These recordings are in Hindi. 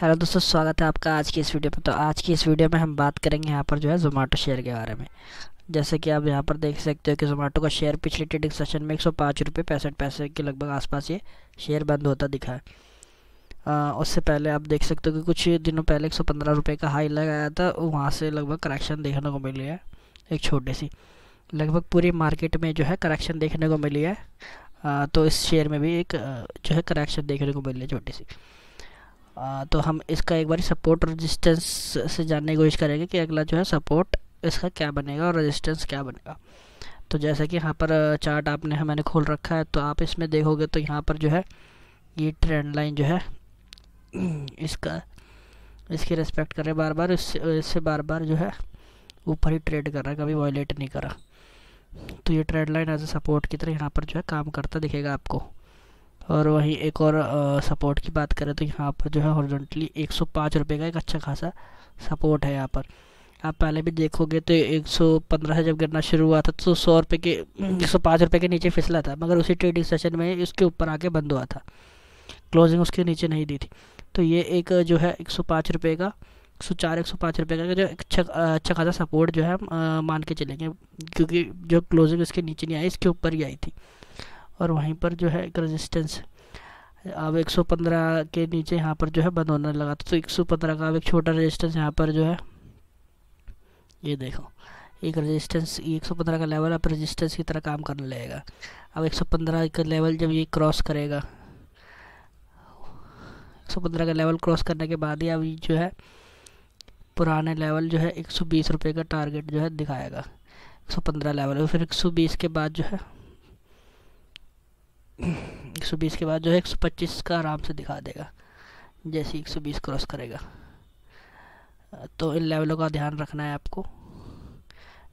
हेलो दोस्तों स्वागत है आपका आज की इस वीडियो में तो आज की इस वीडियो में हम बात करेंगे यहाँ पर जो है जोमेटो शेयर के बारे में जैसे कि आप यहाँ पर देख सकते हो कि जोमेटो का शेयर पिछले ट्रेडिंग सेशन में एक सौ पाँच रुपये पैंसठ पैसे के लगभग आसपास ये शेयर बंद होता दिखा है उससे पहले आप देख सकते हो कि कुछ दिनों पहले एक सौ पंद्रह रुपये का हाई लगाया था वहाँ से लगभग करेक्शन देखने को मिली है एक छोटी सी लगभग पूरी मार्केट में जो है करेक्शन देखने को मिली है तो इस शेयर में भी एक जो है करेक्शन देखने को मिली है छोटी सी तो हम इसका एक बार सपोर्ट रेजिस्टेंस से जानने की कोशिश करेंगे कि अगला जो है सपोर्ट इसका क्या बनेगा और रेजिस्टेंस क्या बनेगा तो जैसा कि यहाँ पर चार्ट आपने मैंने खोल रखा है तो आप इसमें देखोगे तो यहाँ पर जो है ये ट्रेंड लाइन जो है इसका इसकी रेस्पेक्ट कर रहे बार बार इससे इससे बार बार जो है ऊपर ही ट्रेड कर रहा है कभी वॉयलेट नहीं करा तो ये trade line as a support की तरह यहाँ पर जो है काम करता दिखेगा आपको और वहीं एक और सपोर्ट की बात करें तो यहाँ पर जो है हॉरिजॉन्टली एक सौ का एक अच्छा खासा सपोर्ट है यहाँ पर आप पहले भी देखोगे तो 115 से जब गिरना शुरू हुआ था तो सौ रुपये के एक सौ के नीचे फिसला था मगर उसी ट्रेडिंग सेशन में उसके ऊपर आके बंद हुआ था क्लोजिंग उसके नीचे नहीं दी थी तो ये एक जो है एक सौ का एक सौ चार एक सौ पाँच रुपये का जो अच्छा अच्छा खासा सपोर्ट जो है मान के चलेंगे क्योंकि जो क्लोजिंग इसके नीचे नहीं आई इसके ऊपर ही आई थी और वहीं पर जो है एक रजिस्टेंस अब 115 के नीचे यहाँ पर जो है बंद होने लगा था तो 115 का अब एक छोटा रजिस्टेंस यहाँ पर जो है ये देखो एक रजिस्टेंस 115 का लेवल अब रजिस्टेंस की तरह काम करने लगेगा अब 115 का लेवल जब ये क्रॉस करेगा 115 का लेवल क्रॉस करने के बाद ही अब जो है पुराने लेवल जो है बीस रुपये का टारगेट जो है दिखाएगा पंद्रह लेवल और फिर बीस के बाद जो है एक सौ बीस के बाद जो है एक सौ पच्चीस का आराम से दिखा देगा जैसे एक सौ बीस क्रॉस करेगा तो इन लेवलों का ध्यान रखना है आपको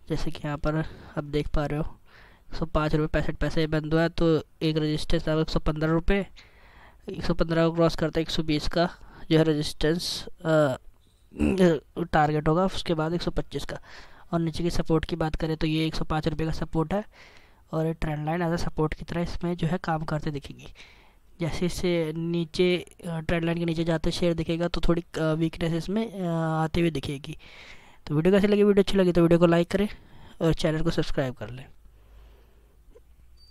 जैसे कि यहाँ पर आप देख पा रहे हो एक सौ पाँच रुपये पैंसठ पैसे बंद हुआ है तो एक रजिस्टेंस आप एक सौ पंद्रह रुपये एक सौ पंद्रह को क्रॉस करता है एक सौ बीस का जो है रजिस्टेंस टारगेट होगा उसके बाद एक सौ पच्चीस का और नीचे की सपोर्ट की बात करें तो ये एक सौ पाँच रुपये का सपोर्ट है और trend line as a support की तरह इसमें जो है काम करते दिखेगी जैसे इससे नीचे ट्रेंड लाइन के नीचे जाते शेयर दिखेगा तो थोड़ी वीकनेस इसमें आते हुए दिखेगी तो वीडियो कैसी लगी वीडियो अच्छी लगी तो वीडियो को लाइक करें और चैनल को सब्सक्राइब कर लें